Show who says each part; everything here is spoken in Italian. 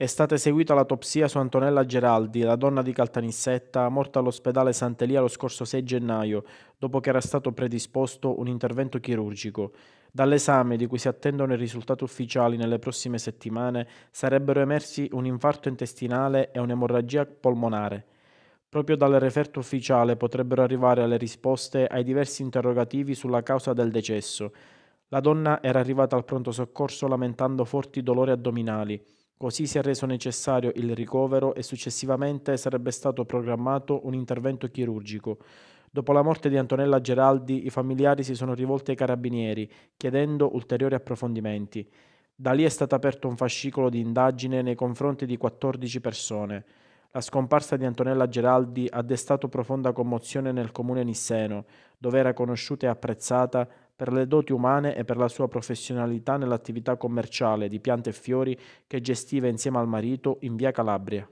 Speaker 1: È stata eseguita l'autopsia su Antonella Geraldi, la donna di Caltanissetta, morta all'ospedale Sant'Elia lo scorso 6 gennaio, dopo che era stato predisposto un intervento chirurgico. Dall'esame, di cui si attendono i risultati ufficiali nelle prossime settimane, sarebbero emersi un infarto intestinale e un'emorragia polmonare. Proprio dal referto ufficiale potrebbero arrivare le risposte ai diversi interrogativi sulla causa del decesso. La donna era arrivata al pronto soccorso lamentando forti dolori addominali. Così si è reso necessario il ricovero e successivamente sarebbe stato programmato un intervento chirurgico. Dopo la morte di Antonella Geraldi, i familiari si sono rivolti ai carabinieri, chiedendo ulteriori approfondimenti. Da lì è stato aperto un fascicolo di indagine nei confronti di 14 persone. La scomparsa di Antonella Geraldi ha destato profonda commozione nel comune nisseno, dove era conosciuta e apprezzata per le doti umane e per la sua professionalità nell'attività commerciale di piante e fiori che gestiva insieme al marito in via Calabria.